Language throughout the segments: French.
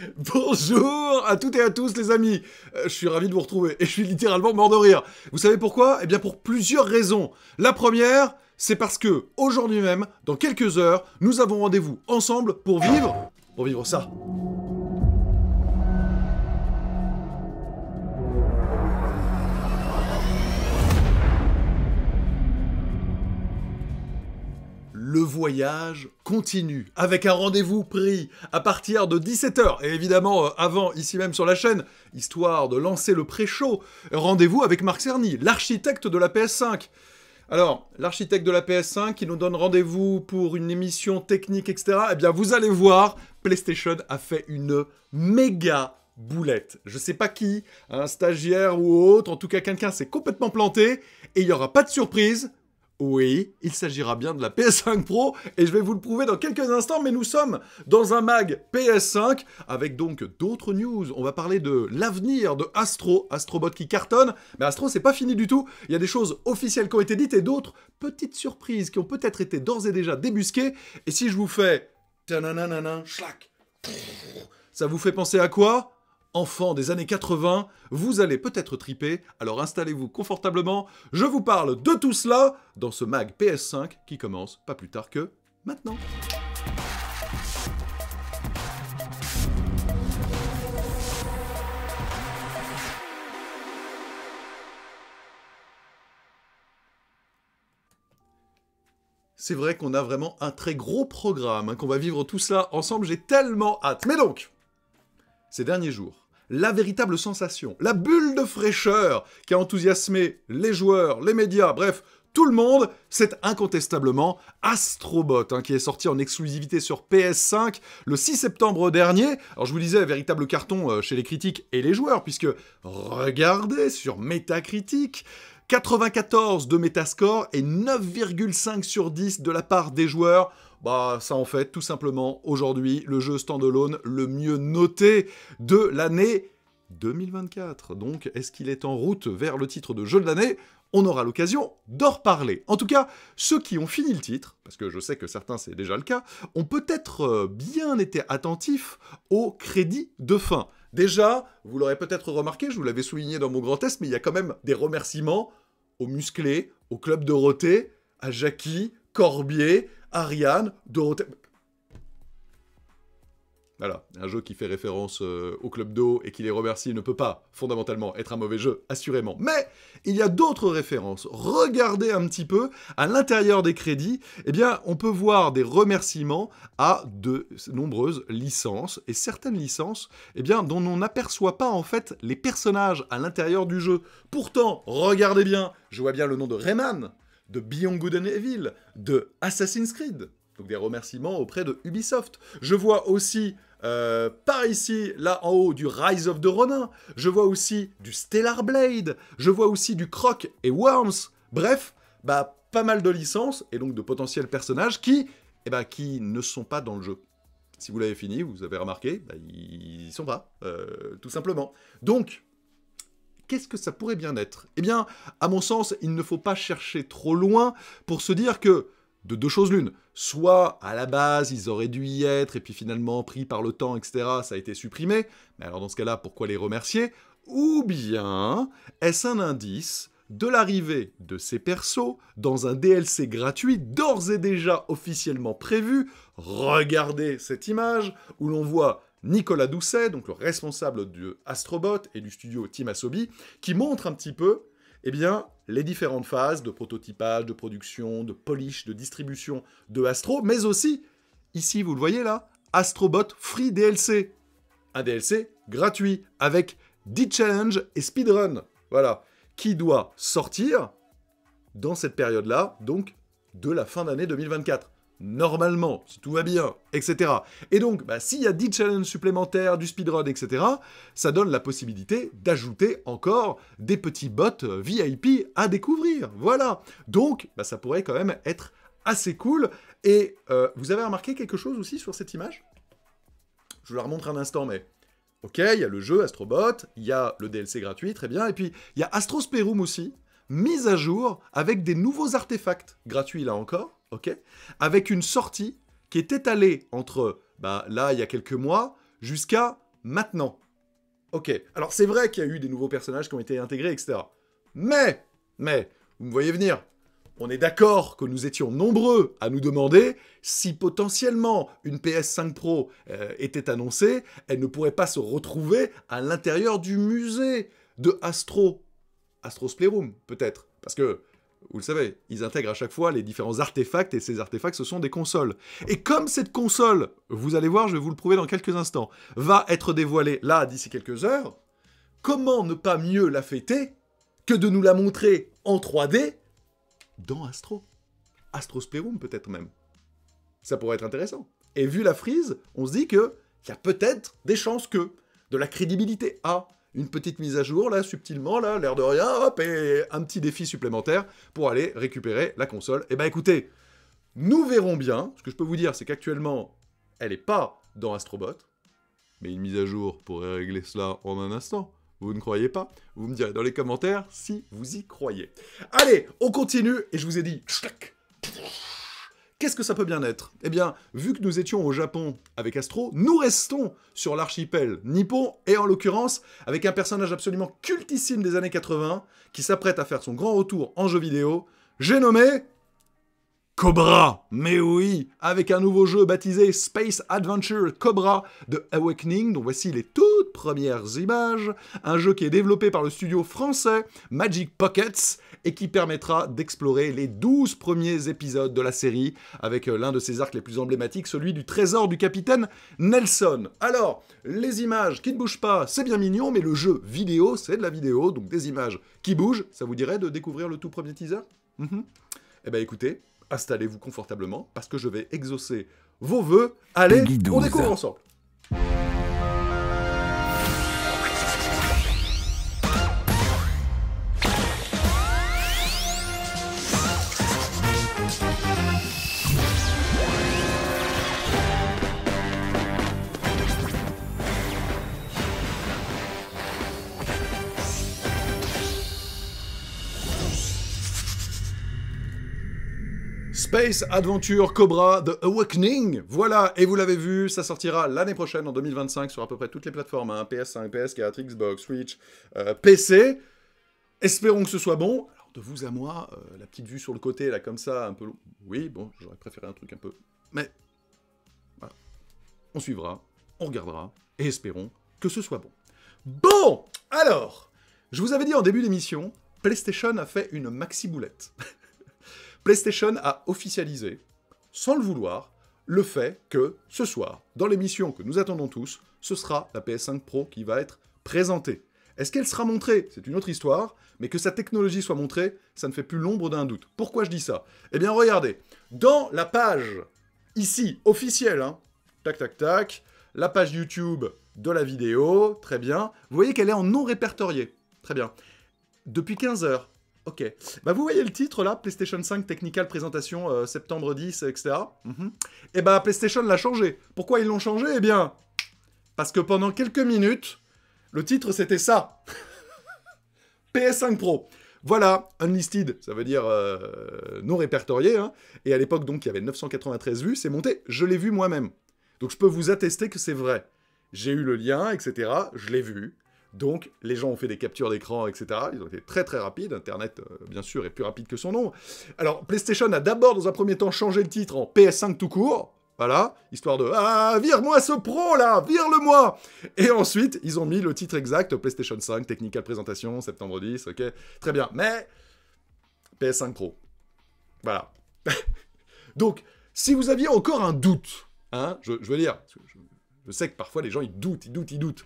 Bonjour à toutes et à tous les amis euh, Je suis ravi de vous retrouver et je suis littéralement mort de rire. Vous savez pourquoi Eh bien pour plusieurs raisons. La première, c'est parce que aujourd'hui même, dans quelques heures, nous avons rendez-vous ensemble pour vivre... Pour vivre ça. le voyage continue avec un rendez-vous pris à partir de 17h et évidemment euh, avant ici même sur la chaîne, histoire de lancer le pré-show, rendez-vous avec Marc Cerny, l'architecte de la PS5. Alors, l'architecte de la PS5 qui nous donne rendez-vous pour une émission technique, etc. Et eh bien, vous allez voir, PlayStation a fait une méga boulette. Je sais pas qui, un stagiaire ou autre, en tout cas quelqu'un s'est complètement planté, et il n'y aura pas de surprise, oui, il s'agira bien de la PS5 Pro et je vais vous le prouver dans quelques instants, mais nous sommes dans un mag PS5 avec donc d'autres news. On va parler de l'avenir de Astro, Astrobot qui cartonne, mais Astro c'est pas fini du tout. Il y a des choses officielles qui ont été dites et d'autres petites surprises qui ont peut-être été d'ores et déjà débusquées. Et si je vous fais... Ça vous fait penser à quoi Enfants des années 80, vous allez peut-être triper, alors installez-vous confortablement, je vous parle de tout cela dans ce mag PS5 qui commence pas plus tard que maintenant. c'est vrai qu'on a vraiment un très gros programme, hein, qu'on va vivre tout ça ensemble, j'ai tellement hâte. Mais donc, ces derniers jours, la véritable sensation, la bulle de fraîcheur qui a enthousiasmé les joueurs, les médias, bref, tout le monde, c'est incontestablement Astrobot, hein, qui est sorti en exclusivité sur PS5 le 6 septembre dernier. Alors je vous disais, véritable carton euh, chez les critiques et les joueurs, puisque regardez sur Metacritic, 94 de Metascore et 9,5 sur 10 de la part des joueurs bah ça en fait tout simplement aujourd'hui le jeu standalone le mieux noté de l'année 2024. Donc est-ce qu'il est en route vers le titre de jeu de l'année on aura l'occasion d'en reparler. En tout cas, ceux qui ont fini le titre, parce que je sais que certains c'est déjà le cas, ont peut-être euh, bien été attentifs au crédit de fin. Déjà, vous l'aurez peut-être remarqué, je vous l'avais souligné dans mon grand test, mais il y a quand même des remerciements aux musclés, au club Dorothée, à Jackie, Corbier, Ariane, Dorothée... Voilà, un jeu qui fait référence euh, au Club d'eau et qui les remercie ne peut pas fondamentalement être un mauvais jeu, assurément. Mais il y a d'autres références. Regardez un petit peu à l'intérieur des crédits, eh bien, on peut voir des remerciements à de nombreuses licences et certaines licences, eh bien, dont on n'aperçoit pas en fait les personnages à l'intérieur du jeu. Pourtant, regardez bien, je vois bien le nom de Rayman, de Beyond Good and Evil, de Assassin's Creed. Donc des remerciements auprès de Ubisoft. Je vois aussi euh, par ici, là en haut, du Rise of the Ronin. Je vois aussi du Stellar Blade. Je vois aussi du Croc et Worms. Bref, bah pas mal de licences et donc de potentiels personnages qui, eh ben, qui ne sont pas dans le jeu. Si vous l'avez fini, vous avez remarqué, bah, ils sont pas, euh, tout simplement. Donc, qu'est-ce que ça pourrait bien être Eh bien, à mon sens, il ne faut pas chercher trop loin pour se dire que, de deux choses l'une, soit à la base ils auraient dû y être et puis finalement pris par le temps, etc., ça a été supprimé, mais alors dans ce cas-là, pourquoi les remercier Ou bien, est-ce un indice de l'arrivée de ces persos dans un DLC gratuit d'ores et déjà officiellement prévu. Regardez cette image où l'on voit Nicolas Doucet, donc le responsable de Astrobot et du studio Team Asobi, qui montre un petit peu eh bien, les différentes phases de prototypage, de production, de polish, de distribution de Astro, mais aussi, ici vous le voyez là, Astrobot Free DLC. Un DLC gratuit avec 10 challenge et speedrun. Voilà. Qui doit sortir dans cette période-là, donc de la fin d'année 2024 normalement, si tout va bien, etc. Et donc, bah, s'il y a 10 challenges supplémentaires, du speedrun, etc., ça donne la possibilité d'ajouter encore des petits bots euh, VIP à découvrir. Voilà. Donc, bah, ça pourrait quand même être assez cool. Et euh, vous avez remarqué quelque chose aussi sur cette image Je vous la remontre un instant, mais... Ok, il y a le jeu Astrobot, il y a le DLC gratuit, très bien, et puis il y a Astrosperum aussi, mise à jour avec des nouveaux artefacts gratuits là encore ok Avec une sortie qui était étalée entre, bah, là, il y a quelques mois, jusqu'à maintenant. Ok, alors c'est vrai qu'il y a eu des nouveaux personnages qui ont été intégrés, etc. Mais, mais, vous me voyez venir, on est d'accord que nous étions nombreux à nous demander si potentiellement une PS5 Pro euh, était annoncée, elle ne pourrait pas se retrouver à l'intérieur du musée de Astro. Astro's Playroom, peut-être. Parce que vous le savez, ils intègrent à chaque fois les différents artefacts, et ces artefacts, ce sont des consoles. Et comme cette console, vous allez voir, je vais vous le prouver dans quelques instants, va être dévoilée là, d'ici quelques heures, comment ne pas mieux la fêter que de nous la montrer en 3D dans Astro Astro peut-être même. Ça pourrait être intéressant. Et vu la frise, on se dit que il y a peut-être des chances que, de la crédibilité à, une petite mise à jour, là, subtilement, là, l'air de rien, hop, et un petit défi supplémentaire pour aller récupérer la console. Et eh ben écoutez, nous verrons bien. Ce que je peux vous dire, c'est qu'actuellement, elle n'est pas dans Astrobot, mais une mise à jour pourrait régler cela en un instant. Vous ne croyez pas Vous me direz dans les commentaires si vous y croyez. Allez, on continue, et je vous ai dit... Qu'est-ce que ça peut bien être Eh bien, vu que nous étions au Japon avec Astro, nous restons sur l'archipel nippon, et en l'occurrence avec un personnage absolument cultissime des années 80, qui s'apprête à faire son grand retour en jeu vidéo, j'ai nommé Cobra, mais oui, avec un nouveau jeu baptisé Space Adventure Cobra de Awakening, Donc voici les toutes premières images, un jeu qui est développé par le studio français Magic Pockets et qui permettra d'explorer les 12 premiers épisodes de la série avec euh, l'un de ses arcs les plus emblématiques, celui du trésor du capitaine Nelson. Alors, les images qui ne bougent pas, c'est bien mignon, mais le jeu vidéo, c'est de la vidéo, donc des images qui bougent, ça vous dirait de découvrir le tout premier teaser mhm. Eh bien écoutez, installez-vous confortablement parce que je vais exaucer vos vœux. Allez, on découvre ensemble. Space Adventure Cobra The Awakening. Voilà, et vous l'avez vu, ça sortira l'année prochaine, en 2025, sur à peu près toutes les plateformes, PS5, hein. PS4, Xbox, Switch, euh, PC. Espérons que ce soit bon. Alors, de vous à moi, euh, la petite vue sur le côté, là, comme ça, un peu... Oui, bon, j'aurais préféré un truc un peu... Mais... Voilà. On suivra, on regardera, et espérons que ce soit bon. Bon Alors, je vous avais dit en début d'émission, PlayStation a fait une maxi-boulette. PlayStation a officialisé, sans le vouloir, le fait que ce soir, dans l'émission que nous attendons tous, ce sera la PS5 Pro qui va être présentée. Est-ce qu'elle sera montrée C'est une autre histoire, mais que sa technologie soit montrée, ça ne fait plus l'ombre d'un doute. Pourquoi je dis ça Eh bien regardez, dans la page, ici, officielle, hein, tac tac tac, la page YouTube de la vidéo, très bien, vous voyez qu'elle est en non répertorié, très bien. Depuis 15 heures, Ok. Bah vous voyez le titre là, PlayStation 5 Technical Présentation euh, septembre 10, etc. Et mhm. eh bah PlayStation l'a changé. Pourquoi ils l'ont changé Eh bien, parce que pendant quelques minutes, le titre c'était ça. PS5 Pro. Voilà, unlisted, ça veut dire euh, non répertorié. Hein. Et à l'époque donc il y avait 993 vues, c'est monté, je l'ai vu moi-même. Donc je peux vous attester que c'est vrai. J'ai eu le lien, etc. Je l'ai vu. Donc, les gens ont fait des captures d'écran, etc. Ils ont été très très rapides. Internet, euh, bien sûr, est plus rapide que son nom. Alors, PlayStation a d'abord, dans un premier temps, changé le titre en PS5 tout court. Voilà, histoire de Ah, vire-moi ce pro là, vire-le-moi Et ensuite, ils ont mis le titre exact PlayStation 5, Technical Présentation, septembre 10, ok, très bien. Mais PS5 Pro. Voilà. Donc, si vous aviez encore un doute, hein, je, veux dire, je sais que parfois les gens ils doutent, ils doutent, ils doutent.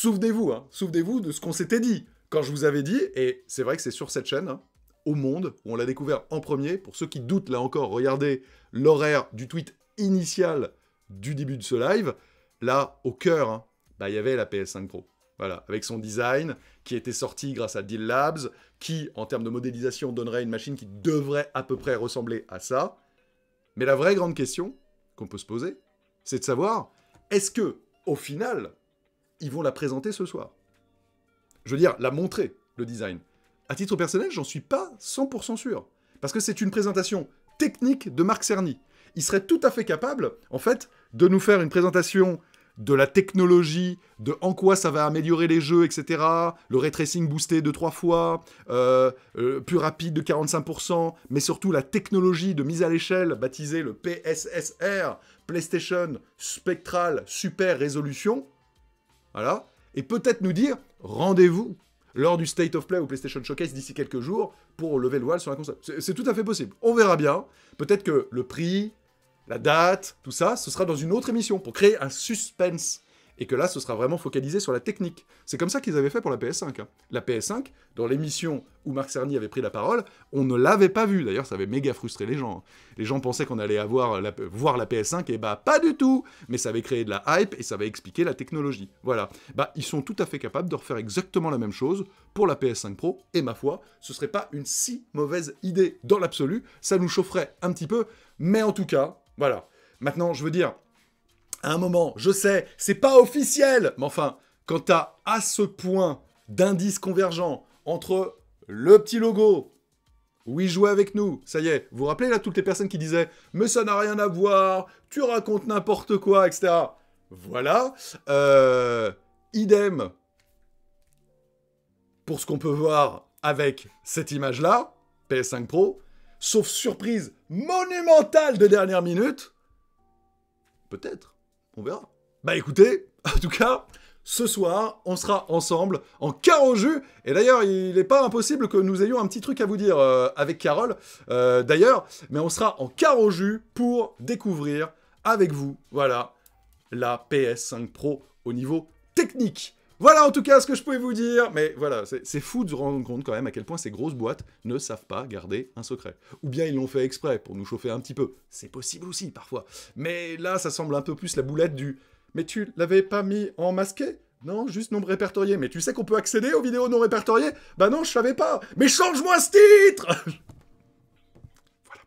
Souvenez-vous, hein, souvenez-vous de ce qu'on s'était dit quand je vous avais dit, et c'est vrai que c'est sur cette chaîne, hein, au monde, où on l'a découvert en premier. Pour ceux qui doutent, là encore, regardez l'horaire du tweet initial du début de ce live. Là, au cœur, hein, bah, il y avait la PS5 Pro. Voilà, avec son design qui était sorti grâce à Deal Labs, qui, en termes de modélisation, donnerait une machine qui devrait à peu près ressembler à ça. Mais la vraie grande question qu'on peut se poser, c'est de savoir est-ce que, au final, ils vont la présenter ce soir. Je veux dire, la montrer, le design. À titre personnel, j'en suis pas 100% sûr. Parce que c'est une présentation technique de Marc Cerny. Il serait tout à fait capable, en fait, de nous faire une présentation de la technologie, de en quoi ça va améliorer les jeux, etc. Le ray tracing boosté de trois fois, euh, euh, plus rapide de 45%, mais surtout la technologie de mise à l'échelle baptisée le PSSR, PlayStation Spectral Super Résolution, voilà. Et peut-être nous dire rendez-vous lors du State of Play ou PlayStation Showcase d'ici quelques jours pour lever le voile sur la console. C'est tout à fait possible. On verra bien. Peut-être que le prix, la date, tout ça, ce sera dans une autre émission pour créer un suspense et que là, ce sera vraiment focalisé sur la technique. C'est comme ça qu'ils avaient fait pour la PS5. Hein. La PS5, dans l'émission où Marc Cerny avait pris la parole, on ne l'avait pas vue. D'ailleurs, ça avait méga frustré les gens. Hein. Les gens pensaient qu'on allait avoir voir la PS5, et bah pas du tout Mais ça avait créé de la hype, et ça avait expliqué la technologie. Voilà. Bah, ils sont tout à fait capables de refaire exactement la même chose pour la PS5 Pro, et ma foi, ce serait pas une si mauvaise idée dans l'absolu. Ça nous chaufferait un petit peu, mais en tout cas, voilà. Maintenant, je veux dire, à un moment, je sais, c'est pas officiel, mais enfin, quand tu as à ce point d'indices convergents entre le petit logo, oui, jouez avec nous, ça y est. Vous vous rappelez là toutes les personnes qui disaient Mais ça n'a rien à voir, tu racontes n'importe quoi, etc. Voilà. Euh, idem pour ce qu'on peut voir avec cette image-là, PS5 Pro, sauf surprise monumentale de dernière minute. Peut-être. On verra. Bah écoutez, en tout cas, ce soir, on sera ensemble en au jus. Et d'ailleurs, il n'est pas impossible que nous ayons un petit truc à vous dire euh, avec Carole, euh, d'ailleurs. Mais on sera en carreau jus pour découvrir avec vous, voilà, la PS5 Pro au niveau technique. Voilà en tout cas ce que je pouvais vous dire. Mais voilà, c'est fou de se rendre compte quand même à quel point ces grosses boîtes ne savent pas garder un secret. Ou bien ils l'ont fait exprès pour nous chauffer un petit peu. C'est possible aussi parfois. Mais là, ça semble un peu plus la boulette du. Mais tu l'avais pas mis en masqué non, juste non répertorié. Mais tu sais qu'on peut accéder aux vidéos non répertoriées Bah non, je savais pas. Mais change-moi ce titre Voilà.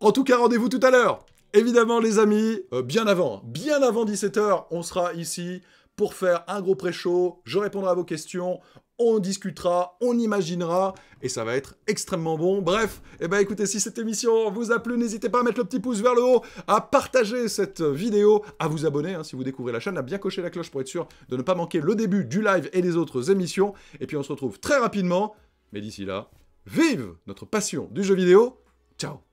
En tout cas, rendez-vous tout à l'heure. Évidemment, les amis, euh, bien avant, bien avant 17h, on sera ici pour faire un gros pré-show. Je répondrai à vos questions. On discutera, on imaginera et ça va être extrêmement bon. Bref, eh ben écoutez, si cette émission vous a plu, n'hésitez pas à mettre le petit pouce vers le haut, à partager cette vidéo, à vous abonner hein, si vous découvrez la chaîne, à bien cocher la cloche pour être sûr de ne pas manquer le début du live et les autres émissions. Et puis on se retrouve très rapidement. Mais d'ici là, vive notre passion du jeu vidéo. Ciao